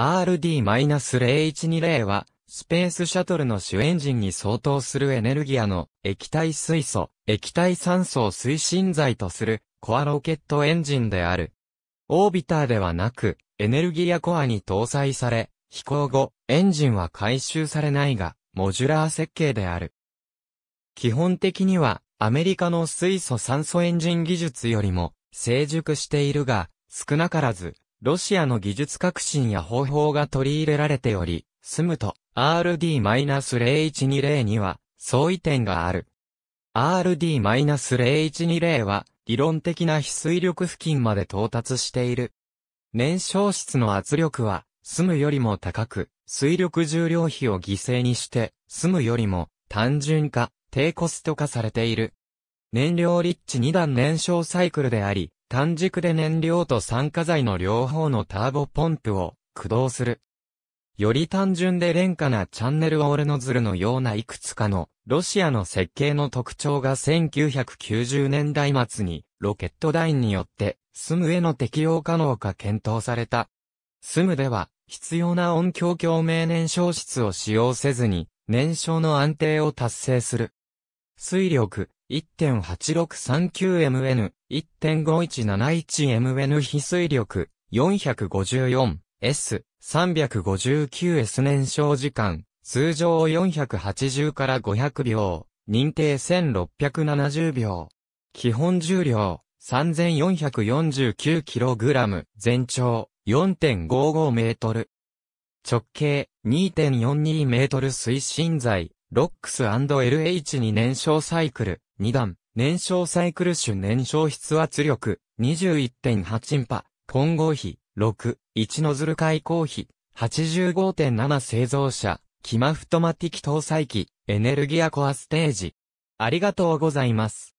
RD-0120 は、スペースシャトルの主エンジンに相当するエネルギアの液体水素、液体酸素を推進剤とするコアロケットエンジンである。オービターではなく、エネルギアコアに搭載され、飛行後、エンジンは回収されないが、モジュラー設計である。基本的には、アメリカの水素酸素エンジン技術よりも、成熟しているが、少なからず、ロシアの技術革新や方法が取り入れられており、スムと RD-0120 には相違点がある。RD-0120 は理論的な非水力付近まで到達している。燃焼室の圧力は、スムよりも高く、水力重量比を犠牲にして、スムよりも単純化、低コスト化されている。燃料立地2段燃焼サイクルであり、単軸で燃料と酸化剤の両方のターボポンプを駆動する。より単純で廉価なチャンネルオールノズルのようないくつかのロシアの設計の特徴が1990年代末にロケットダインによってスムへの適用可能か検討された。スムでは必要な音響共鳴燃焼室を使用せずに燃焼の安定を達成する水力 1.8639MN、1.5171MN 非水力 454S、359S 燃焼時間、通常480から500秒、認定1670秒。基本重量 3449kg、全長4.55メートル。直径2.42メートル推進材、ロックス &LH に燃焼サイクル、2段、燃焼サイクル種燃焼筆圧力、21.8ンパ、混合比、6、1ノズル開口比、85.7製造者、キマフトマティキ搭載機、エネルギアコアステージ。ありがとうございます。